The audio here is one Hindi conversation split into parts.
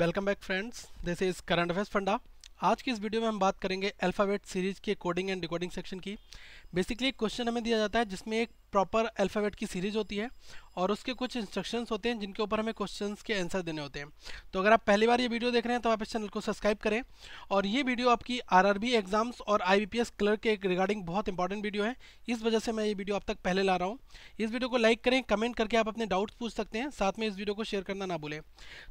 welcome back friends this is current affairs funda आज की इस वीडियो में हम बात करेंगे अल्फ़ाबेट सीरीज के कोडिंग एंड डिकोडिंग सेक्शन की बेसिकली क्वेश्चन हमें दिया जाता है जिसमें एक प्रॉपर अल्फ़ाबेट की सीरीज़ होती है और उसके कुछ इंस्ट्रक्शंस होते हैं जिनके ऊपर हमें क्वेश्चंस के आंसर देने होते हैं तो अगर आप पहली बार ये वीडियो देख रहे हैं तो आप इस चैनल को सब्सक्राइब करें और ये वीडियो आपकी आरआरबी एग्जाम्स और आईबीपीएस क्लर्क के रिगार्डिंग बहुत इंपॉर्टेंट वीडियो है इस वजह से मैं ये वीडियो आप तक पहले ला रहा हूँ इस वीडियो को लाइक करें कमेंट करके आप अपने डाउट्स पूछ सकते हैं साथ में इस वीडियो को शेयर करना ना भूलें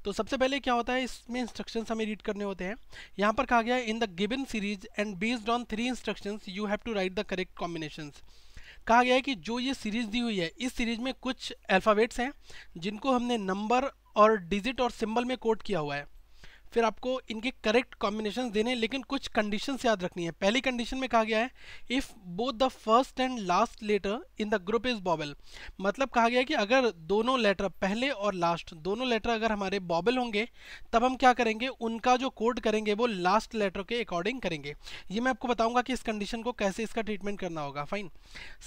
तो सबसे पहले क्या होता है इसमें इंस्ट्रक्शन हमें रीड करने होते हैं यहाँ पर कहा गया in the given series and based on three instruction you have to write the correct combination कहा गया है कि जो ये सीरीज दी हुई है इस सीरीज में कुछ अल्फ़ाबेट्स हैं जिनको हमने नंबर और डिजिट और सिंबल में कोट किया हुआ है फिर आपको इनके करेक्ट कॉम्बिनेशन देने लेकिन कुछ कंडीशन याद रखनी है पहली कंडीशन में कहा गया है if both the first and last letter in the group is vowel मतलब कहा गया है कि अगर दोनों लेटर पहले और लास्ट दोनों लेटर अगर हमारे बॉबल होंगे तब हम क्या करेंगे उनका जो कोड करेंगे वो लास्ट लेटर के अकॉर्डिंग करेंगे ये मैं आपको बताऊंगा कि इस कंडीशन को कैसे इसका ट्रीटमेंट करना होगा फाइन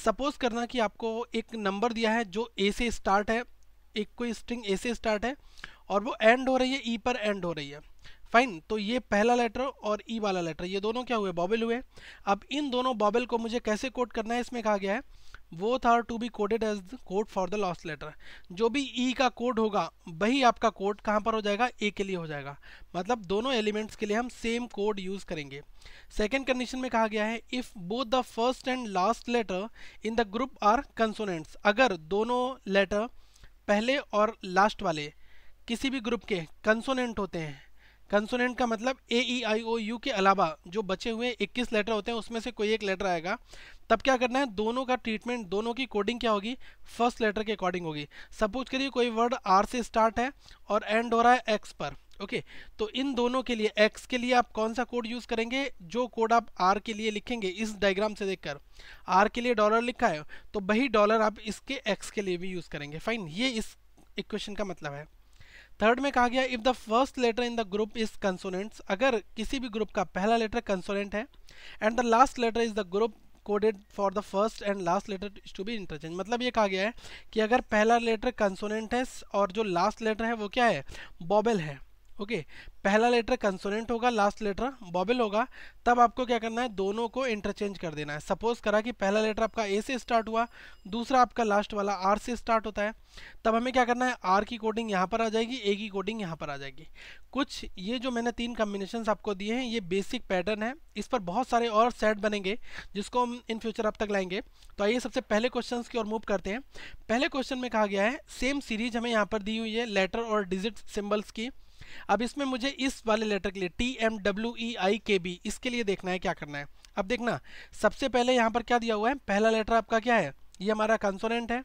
सपोज करना कि आपको एक नंबर दिया है जो ए से स्टार्ट है एक कोई स्ट्रिंग ए से स्टार्ट है और वो एंड हो रही है ई e पर एंड हो रही है फाइन तो ये पहला लेटर और ई e वाला लेटर ये दोनों क्या हुए बॉबल हुए अब इन दोनों बॉबल को मुझे कैसे कोट करना है इसमें कहा गया है वो था to be coded as code for the last letter जो भी ई e का कोड होगा वही आपका कोड कहाँ पर हो जाएगा ए के लिए हो जाएगा मतलब दोनों एलिमेंट्स के लिए हम सेम कोड यूज़ करेंगे सेकेंड कंडीशन में कहा गया है if both the first and last letter in the group are consonants अगर दोनों लेटर पहले और लास्ट वाले किसी भी ग्रुप के कंसोनेंट होते हैं कंसोनेंट का मतलब ए ई आई ओ यू के अलावा जो बचे हुए 21 लेटर होते हैं उसमें से कोई एक लेटर आएगा तब क्या करना है दोनों का ट्रीटमेंट दोनों की कोडिंग क्या होगी फर्स्ट लेटर के अकॉर्डिंग होगी सपोज करिए कोई वर्ड आर से स्टार्ट है और एंड हो रहा है एक्स पर ओके okay, तो इन दोनों के लिए एक्स के लिए आप कौन सा कोड यूज़ करेंगे जो कोड आप आर के लिए लिखेंगे इस डायग्राम से देखकर आर के लिए डॉलर लिखा है तो वही डॉलर आप इसके एक्स के लिए भी यूज़ करेंगे फाइन ये इस इक्वेशन का मतलब है थर्ड में कहा गया if the first letter in the group is consonants अगर किसी भी ग्रुप का पहला लेटर कंसोनेंट है and the last letter is the group coded for the first and last letter to be interchange मतलब ये कहा गया है कि अगर पहला लेटर कंसोनेंट है और जो लास्ट लेटर है वो क्या है बॉबेल है ओके पहला लेटर कंसोनेंट होगा लास्ट लेटर बॉबल होगा तब आपको क्या करना है दोनों को इंटरचेंज कर देना है सपोज करा कि पहला लेटर आपका ए से स्टार्ट हुआ दूसरा आपका लास्ट वाला आर से स्टार्ट होता है तब हमें क्या करना है आर की कोडिंग यहाँ पर आ जाएगी ए की कोडिंग यहाँ पर आ जाएगी कुछ ये जो मैंने तीन कम्बिनेशन आपको दिए हैं ये बेसिक पैटर्न है इस पर बहुत सारे और सेट बनेंगे जिसको हम इन फ्यूचर आप तक लाएंगे तो आइए सबसे पहले क्वेश्चन की ओर मूव करते हैं पहले क्वेश्चन में कहा गया है सेम सीरीज हमें यहाँ पर दी हुई है लेटर और डिजिट सिम्बल्स की अब इसमें मुझे इस वाले लेटर के लिए T M W E I K B इसके लिए देखना है क्या करना है अब देखना सबसे पहले यहाँ पर क्या दिया हुआ है पहला लेटर आपका क्या है ये हमारा कंसोनेंट है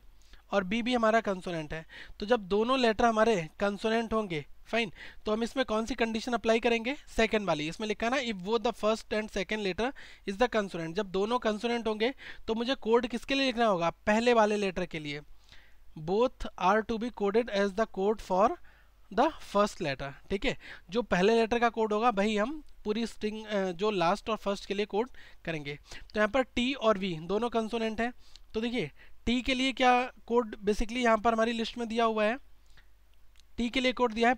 और बी भी हमारा कंसोनेंट है तो जब दोनों लेटर हमारे कंसोनेंट होंगे फाइन तो हम इसमें कौन सी कंडीशन अप्लाई करेंगे सेकेंड वाली इसमें लिखा ना इफ वो the first and second letter is the consonant जब दोनों कंसोनेंट होंगे तो मुझे कोड किसके लिए लिखना होगा पहले वाले लेटर के लिए both are to be coded as the code for the first letter ठीक है जो पहले लेटर का कोड होगा वही हम पूरी स्ट्रिंग जो लास्ट और फर्स्ट के लिए कोड करेंगे तो यहाँ पर टी और वी दोनों कंसोनेंट हैं तो देखिए टी के लिए क्या कोड बेसिकली यहाँ पर हमारी लिस्ट में दिया हुआ है टी के लिए कोड दिया है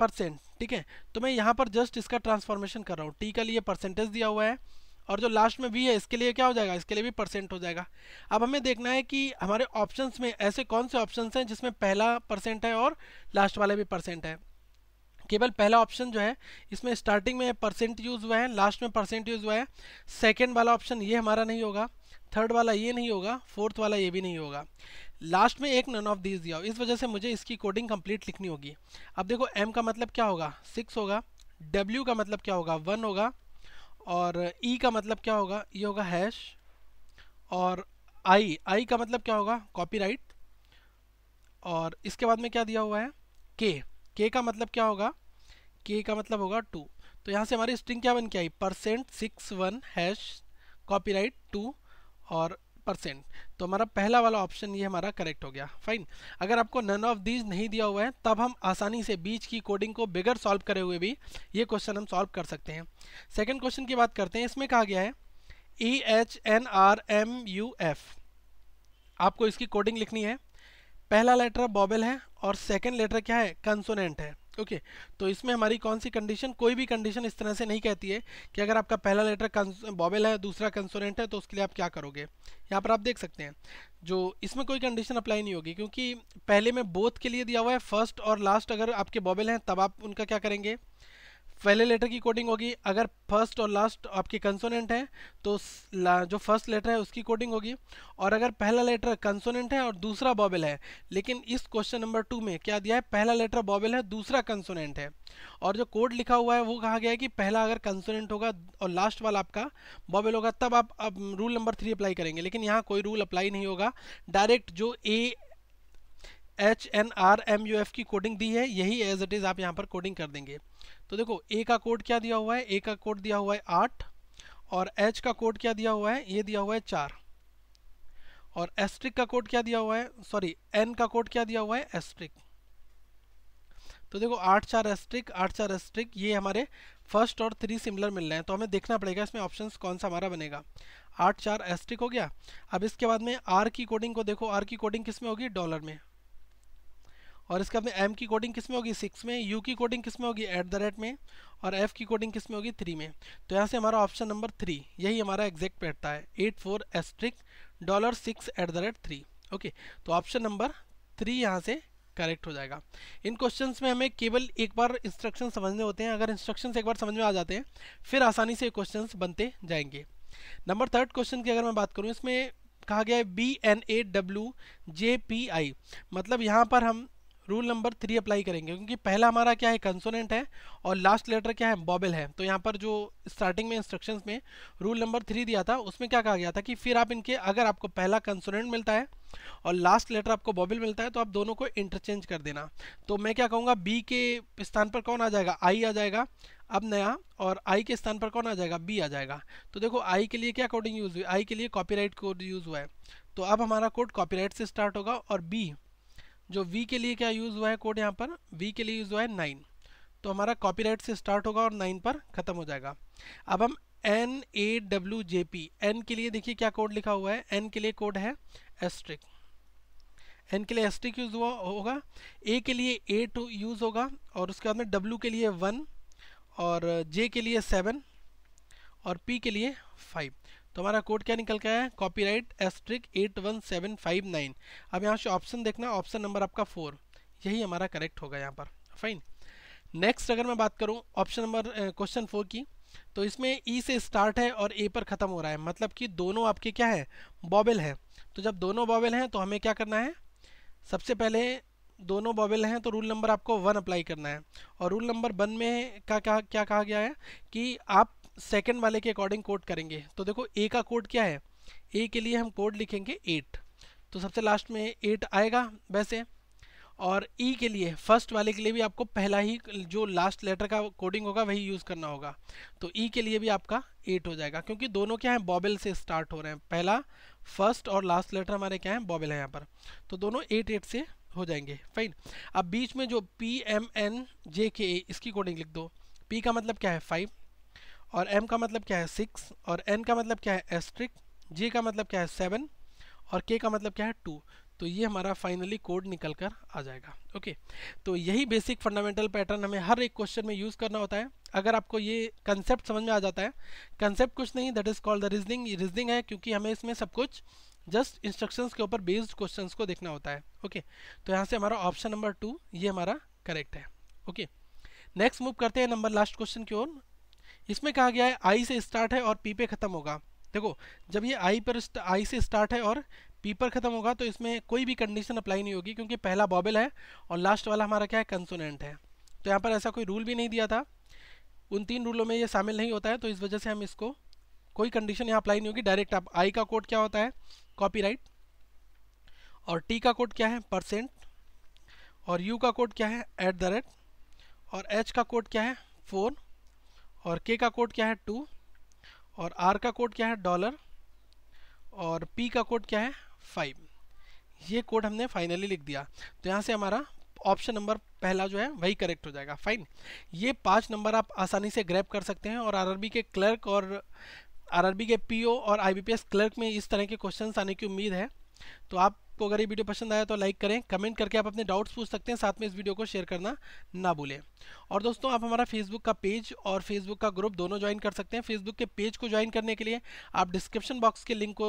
परसेंट ठीक है तो मैं यहाँ पर जस्ट इसका ट्रांसफॉर्मेशन कर रहा हूँ टी के लिए परसेंटेज दिया हुआ है और जो लास्ट में वी है इसके लिए क्या हो जाएगा इसके लिए भी परसेंट हो जाएगा अब हमें देखना है कि हमारे ऑप्शंस में ऐसे कौन से ऑप्शंस हैं जिसमें पहला परसेंट है और लास्ट वाला भी परसेंट है केवल पहला ऑप्शन जो है इसमें स्टार्टिंग में परसेंट यूज़ हुआ है लास्ट में परसेंट यूज़ हुआ है सेकेंड वाला ऑप्शन ये हमारा नहीं होगा थर्ड वाला ये नहीं होगा फोर्थ वाला ये भी नहीं होगा लास्ट में एक नन ऑफ दीज दिया इस वजह से मुझे इसकी कोडिंग कंप्लीट लिखनी होगी अब देखो एम का मतलब क्या होगा सिक्स होगा डब्ल्यू का मतलब क्या होगा वन होगा और ई e का मतलब क्या होगा ये होगा हैश और आई आई का मतलब क्या होगा कॉपीराइट और इसके बाद में क्या दिया हुआ है के के का मतलब क्या होगा के का मतलब होगा टू तो यहाँ से हमारी स्ट्रिंग क्या बन के I percent six one hash copyright two और परसेंट तो हमारा पहला वाला ऑप्शन ये हमारा करेक्ट हो गया फाइन अगर आपको नन ऑफ दीज नहीं दिया हुआ है तब हम आसानी से बीच की कोडिंग को बिगर सॉल्व करे हुए भी ये क्वेश्चन हम सॉल्व कर सकते हैं सेकेंड क्वेश्चन की बात करते हैं इसमें कहा गया है E H N R M U F आपको इसकी कोडिंग लिखनी है पहला लेटर बॉबल है और सेकेंड लेटर क्या है कंसोनेंट है ओके okay, तो इसमें हमारी कौन सी कंडीशन कोई भी कंडीशन इस तरह से नहीं कहती है कि अगर आपका पहला लेटर बॉबेल है दूसरा कंसोनेंट है तो उसके लिए आप क्या करोगे यहाँ पर आप देख सकते हैं जो इसमें कोई कंडीशन अप्लाई नहीं होगी क्योंकि पहले में बोथ के लिए दिया हुआ है फर्स्ट और लास्ट अगर आपके बॉबेल हैं तब आप उनका क्या करेंगे पहले लेटर की कोडिंग होगी अगर फर्स्ट और लास्ट आपके कंसोनेंट हैं तो जो फर्स्ट लेटर है उसकी कोडिंग होगी और अगर पहला लेटर कंसोनेंट है और दूसरा बॉबल है लेकिन इस क्वेश्चन नंबर टू में क्या दिया है पहला लेटर बॉबल है दूसरा कंसोनेंट है और जो कोड लिखा हुआ है वो कहा गया है कि पहला अगर कंसोनेंट होगा और लास्ट वाला आपका बॉबल होगा तब आप अब रूल नंबर थ्री अप्लाई करेंगे लेकिन यहाँ कोई रूल अप्लाई नहीं होगा डायरेक्ट जो A H N R M U F की कोडिंग दी है यही एज इट इज़ आप यहाँ पर कोडिंग कर देंगे तो देखो ए का कोड क्या दिया हुआ है ए का कोड दिया हुआ है आठ और एच का कोड क्या दिया हुआ है ये दिया हुआ है चार और एस्ट्रिक का कोड क्या दिया हुआ है सॉरी एन का कोड क्या दिया हुआ है एस्ट्रिक तो देखो आठ चार एस्ट्रिक आठ चार एस्ट्रिक ये हमारे फर्स्ट और थ्री सिमिलर मिल रहे हैं तो हमें देखना पड़ेगा इसमें ऑप्शंस कौन सा हमारा बनेगा आठ चार एस्ट्रिक हो गया अब इसके बाद में आर की कोडिंग को देखो आर की कोडिंग किस में होगी डॉलर में और इसका में एम की कोडिंग किस में होगी सिक्स में यू की कोडिंग किस में होगी एट द रेट में और एफ़ की कोडिंग किस में होगी थ्री में तो यहाँ से हमारा ऑप्शन नंबर थ्री यही हमारा एग्जैक्ट बैठता है eight four asterisk dollar six at the rate three okay तो ऑप्शन नंबर थ्री यहाँ से करेक्ट हो जाएगा इन क्वेश्चन में हमें केवल एक बार इंस्ट्रक्शन समझने होते हैं अगर इंस्ट्रक्शन एक बार समझ में आ जाते हैं फिर आसानी से क्वेश्चन बनते जाएंगे नंबर थर्ड क्वेश्चन की अगर मैं बात करूँ इसमें कहा गया है B N A W J P I मतलब यहाँ पर हम रूल नंबर थ्री अप्लाई करेंगे क्योंकि पहला हमारा क्या है कंसोनेंट है और लास्ट लेटर क्या है बॉबल है तो यहाँ पर जो स्टार्टिंग में इंस्ट्रक्शंस में रूल नंबर थ्री दिया था उसमें क्या कहा गया था कि फिर आप इनके अगर आपको पहला कंसोनेंट मिलता है और लास्ट लेटर आपको बॉबिल मिलता है तो आप दोनों को इंटरचेंज कर देना तो मैं क्या कहूँगा बी के स्थान पर कौन आ जाएगा आई आ जाएगा अब नया और आई के स्थान पर कौन आ जाएगा बी आ जाएगा तो देखो आई के लिए क्या कोडिंग यूज़ हुई आई के लिए कॉपीराइट कोड यूज़ हुआ है तो अब हमारा कोड कॉपीराइट से स्टार्ट होगा और बी जो वी के लिए क्या यूज़ हुआ है कोड यहाँ पर वी के लिए यूज़ हुआ है नाइन तो हमारा कॉपीराइट से स्टार्ट होगा और नाइन पर ख़त्म हो जाएगा अब हम N A W J P N के लिए देखिए क्या कोड लिखा हुआ है एन के लिए कोड है एस्ट्रिक एन के लिए एस्ट्रिक यूज़ हुआ होगा ए के लिए ए टू यूज़ होगा और उसके बाद में डब्ल्यू के लिए वन और जे के लिए सेवन और पी के लिए फाइव तो हमारा कोड क्या निकल के है copyright asterisk eight one seven five nine अब यहाँ से ऑप्शन देखना ऑप्शन नंबर आपका फोर यही हमारा करेक्ट होगा यहाँ पर फाइन नेक्स्ट अगर मैं बात करूँ ऑप्शन नंबर क्वेश्चन फोर की तो इसमें ई e से स्टार्ट है और ए पर ख़त्म हो रहा है मतलब कि दोनों आपके क्या है बॉबेल है तो जब दोनों बॉबेल हैं तो हमें क्या करना है सबसे पहले दोनों बॉबेल हैं तो रूल नंबर आपको वन अप्लाई करना है और रूल नंबर वन में का क्या क्या कहा गया है कि आप सेकेंड वाले के अकॉर्डिंग कोड करेंगे तो देखो ए का कोड क्या है ए के लिए हम कोड लिखेंगे एट तो सबसे लास्ट में एट आएगा वैसे और ई e के लिए फर्स्ट वाले के लिए भी आपको पहला ही जो लास्ट लेटर का कोडिंग होगा वही यूज़ करना होगा तो ई e के लिए भी आपका एट हो जाएगा क्योंकि दोनों क्या हैं बॉबल से स्टार्ट हो रहे हैं पहला फर्स्ट और लास्ट लेटर हमारे क्या हैं बॉबल है यहाँ पर तो दोनों एट एट से हो जाएंगे फाइन अब बीच में जो पी एम एन जे के ए इसकी कोडिंग लिख दो पी का मतलब क्या है फाइव और एम का मतलब क्या है सिक्स और एन का मतलब क्या है एस्ट्रिक जे का मतलब क्या है सेवन और के का मतलब क्या है टू तो ये हमारा फाइनली कोड निकल कर आ जाएगा ओके तो यही बेसिक फंडामेंटल पैटर्न हमें हर एक क्वेश्चन में यूज़ करना होता है अगर आपको ये कंसेप्ट समझ में आ जाता है कंसेप्ट कुछ नहीं that is called the reasoning reasoning है क्योंकि हमें इसमें सब कुछ जस्ट इंस्ट्रक्शंस के ऊपर बेस्ड क्वेश्चंस को देखना होता है ओके तो यहाँ से हमारा ऑप्शन नंबर टू ये हमारा करेक्ट है ओके नेक्स्ट मूव करते हैं नंबर लास्ट क्वेश्चन की ओर इसमें कहा गया है आई से स्टार्ट है और पी पे ख़त्म होगा देखो जब ये आई पर आई से स्टार्ट है और पी पर ख़त्म होगा तो इसमें कोई भी कंडीशन अप्लाई नहीं होगी क्योंकि पहला बॉबल है और लास्ट वाला हमारा क्या है कंसोनेंट है तो यहाँ पर ऐसा कोई रूल भी नहीं दिया था उन तीन रूलों में ये शामिल नहीं होता है तो इस वजह से हम इसको कोई कंडीशन यहाँ अप्लाई नहीं होगी डायरेक्ट आप आई का कोड क्या होता है कॉपीराइट और टी का कोड क्या है परसेंट और यू का कोड क्या है एट द रेट और एच का कोड क्या है फोन और के का कोड क्या है टू और आर का कोड क्या है डॉलर और पी का कोड क्या है फाइव ये कोड हमने फाइनली लिख दिया तो यहाँ से हमारा ऑप्शन नंबर पहला जो है वही करेक्ट हो जाएगा फाइन ये पांच नंबर आप आसानी से ग्रैप कर सकते हैं और आरआरबी के क्लर्क और आरआरबी के पीओ और आईबीपीएस क्लर्क में इस तरह के क्वेश्चंस आने की उम्मीद है तो आप आपको अगर ये वीडियो पसंद आया तो लाइक करें कमेंट करके आप अपने डाउट्स पूछ सकते हैं साथ में इस वीडियो को शेयर करना ना भूलें और दोस्तों आप हमारा फेसबुक का पेज और फेसबुक का ग्रुप दोनों ज्वाइन कर सकते हैं फेसबुक के पेज को ज्वाइन करने के लिए आप डिस्क्रिप्शन बॉक्स के लिंक को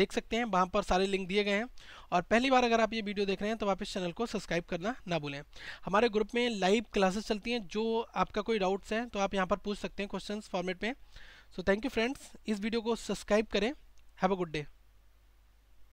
देख सकते हैं वहाँ पर सारे लिंक दिए गए हैं और पहली बार अगर आप ये वीडियो देख रहे हैं तो आप इस चैनल को सब्सक्राइब करना ना भूलें हमारे ग्रुप में लाइव क्लासेस चलती हैं जो आपका कोई डाउट्स है तो आप यहाँ पर पूछ सकते हैं क्वेश्चन फॉर्मेट में सो थैंक यू फ्रेंड्स इस वीडियो को सब्सक्राइब करें हैव अ गुड डे